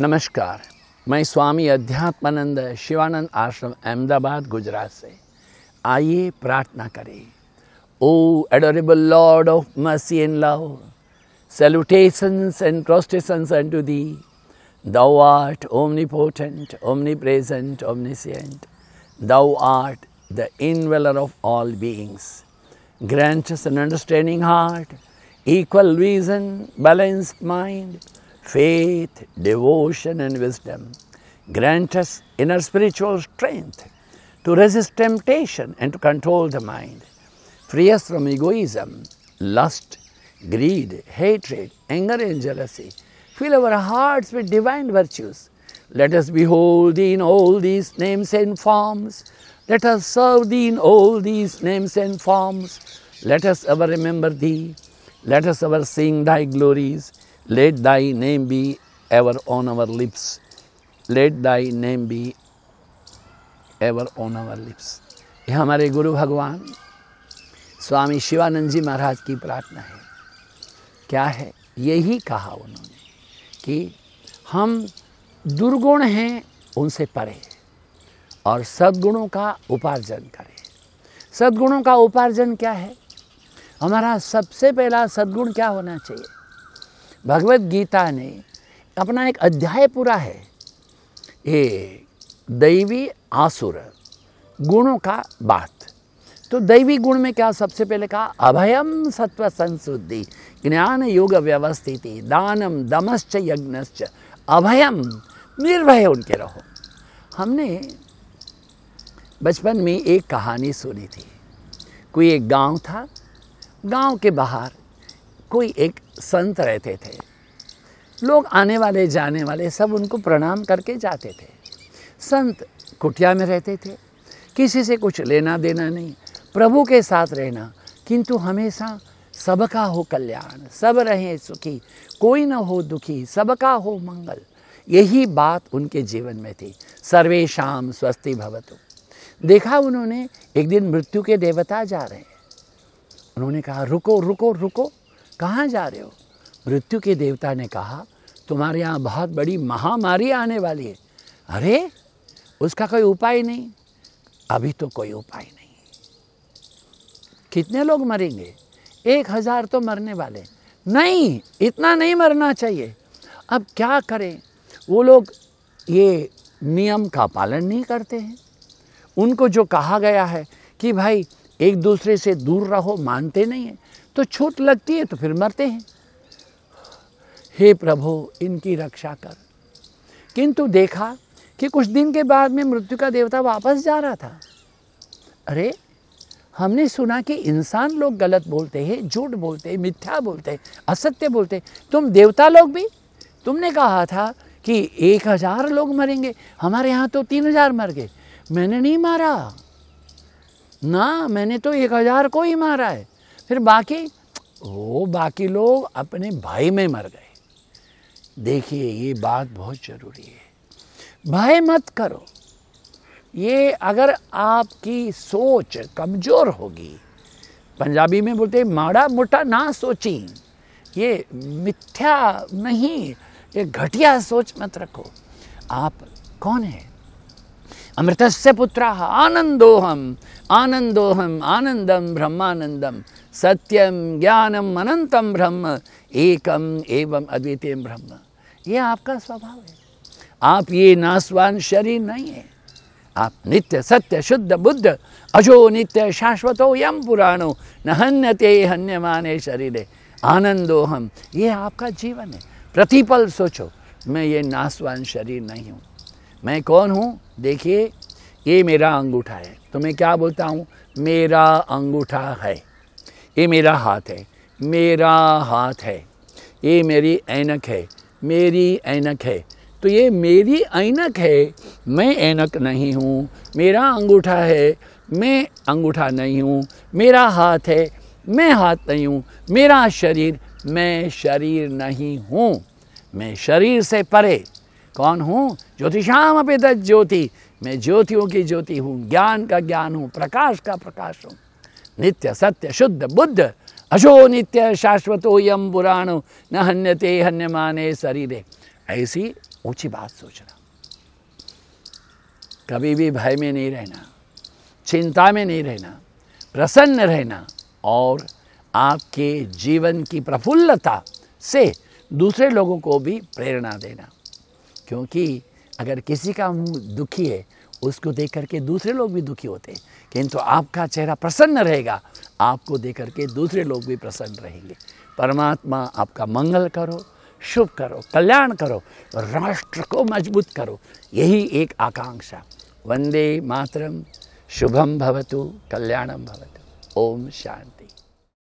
नमस्कार मैं स्वामी अध्यात्मानंद शिवानंद आश्रम अहमदाबाद गुजरात से आइए प्रार्थना करें O adorable Lord of mercy and love salutations and prostrations and to thee thou art omnipotent omnipresent omniscient thou art the indweller of all beings grant an understanding heart equal reason, balanced mind, faith, devotion and wisdom. Grant us inner spiritual strength to resist temptation and to control the mind. Free us from egoism, lust, greed, hatred, anger and jealousy. Fill our hearts with divine virtues. Let us behold thee in all these names and forms. Let us serve thee in all these names and forms. Let us ever remember thee. Let us ever sing thy glories. Let thy name be ever on our lips. Let thy name be ever on our lips. ये हमारे गुरु भगवान स्वामी शिवानंद जी महाराज की प्रार्थना है क्या है यही कहा उन्होंने कि हम दुर्गुण हैं उनसे परे और सद्गुणों का उपार्जन करें सद्गुणों का उपार्जन क्या है हमारा सबसे पहला सद्गुण क्या होना चाहिए भगवत गीता ने अपना एक अध्याय पूरा है ये दैवी आसुर गुणों का बात तो दैवी गुण में क्या सबसे पहले कहा अभयम सत्व संशुद्धि ज्ञान योग व्यवस्थिति दानम दमश्च यज्ञ अभयम निर्भय उनके रहो हमने बचपन में एक कहानी सुनी थी कोई एक गांव था गांव के बाहर कोई एक संत रहते थे लोग आने वाले जाने वाले सब उनको प्रणाम करके जाते थे संत कुटिया में रहते थे किसी से कुछ लेना देना नहीं प्रभु के साथ रहना किंतु हमेशा सबका हो कल्याण सब रहे सुखी कोई न हो दुखी सबका हो मंगल यही बात उनके जीवन में थी सर्वे शाम स्वस्ति भवतु देखा उन्होंने एक दिन मृत्यु के देवता जा रहे हैं उन्होंने कहा रुको रुको रुको कहाँ जा रहे हो मृत्यु के देवता ने कहा तुम्हारे यहाँ बहुत बड़ी महामारी आने वाली है अरे उसका कोई उपाय नहीं अभी तो कोई उपाय नहीं कितने लोग मरेंगे एक हज़ार तो मरने वाले नहीं इतना नहीं मरना चाहिए अब क्या करें वो लोग ये नियम का पालन नहीं करते हैं उनको जो कहा गया है कि भाई एक दूसरे से दूर रहो मानते नहीं हैं तो छूट लगती है तो फिर मरते हैं हे प्रभु इनकी रक्षा कर किंतु देखा कि कुछ दिन के बाद में मृत्यु का देवता वापस जा रहा था अरे हमने सुना कि इंसान लोग गलत बोलते हैं झूठ बोलते हैं मिथ्या बोलते हैं असत्य बोलते हैं तुम देवता लोग भी तुमने कहा था कि एक हज़ार लोग मरेंगे हमारे यहाँ तो तीन हज़ार मर गए मैंने नहीं मारा ना मैंने तो एक हज़ार को ही मारा है फिर बाकी वो बाकी लोग अपने भाई में मर गए देखिए ये बात बहुत ज़रूरी है भय मत करो ये अगर आपकी सोच कमज़ोर होगी पंजाबी में बोलते माड़ा मोटा ना सोची ये मिथ्या नहीं ये घटिया सोच मत रखो आप कौन है अमृतस्य पुत्रः आनन्दोऽहम् आनन्दोऽहम् आनन्दं ब्रह्मानन्दं सत्यं ज्ञानम अनंतम ब्रह्म एकम एवं अद्वितीयम ब्रह्म ये आपका स्वभाव है आप ये नासवान शरीर नहीं है आप नित्य सत्य शुद्ध बुद्ध अजो नित्य शाश्वतो यम पुराणो न हन्यते हन्यमाने शरीरे आनंदो हम ये आपका जीवन है प्रतिपल सोचो मैं ये नासवान शरीर नहीं हूँ मैं कौन हूँ देखिए ये मेरा अंगूठा है तो मैं क्या बोलता हूँ मेरा अंगूठा है ये मेरा हाथ है मेरा हाथ है ये मेरी ऐनक है मेरी ऐनक है तो ये मेरी ऐनक है मैं ऐनक नहीं हूँ मेरा अंगूठा है मैं अंगूठा नहीं हूँ मेरा हाथ है मैं हाथ नहीं हूँ मेरा शरीर मैं शरीर नहीं हूँ मैं शरीर से परे कौन हूँ ज्योतिषाम अपेदत ज्योति मैं ज्योतियों की ज्योति हूँ ज्ञान का ज्ञान हूँ प्रकाश का प्रकाश हूँ नित्य सत्य शुद्ध बुद्ध अशो नित्य शाश्वतो यम पुराण न हन्यते माने शरीरे ऐसी ऊंची बात सोचना कभी भी भय में नहीं रहना चिंता में नहीं रहना प्रसन्न रहना और आपके जीवन की प्रफुल्लता से दूसरे लोगों को भी प्रेरणा देना क्योंकि अगर किसी का मुंह दुखी है उसको देख करके दूसरे लोग भी दुखी होते हैं किंतु आपका चेहरा प्रसन्न रहेगा आपको देख करके दूसरे लोग भी प्रसन्न रहेंगे परमात्मा आपका मंगल करो शुभ करो कल्याण करो राष्ट्र को मजबूत करो यही एक आकांक्षा वंदे मातरम शुभम भवतु कल्याणम भवतु ओम शांति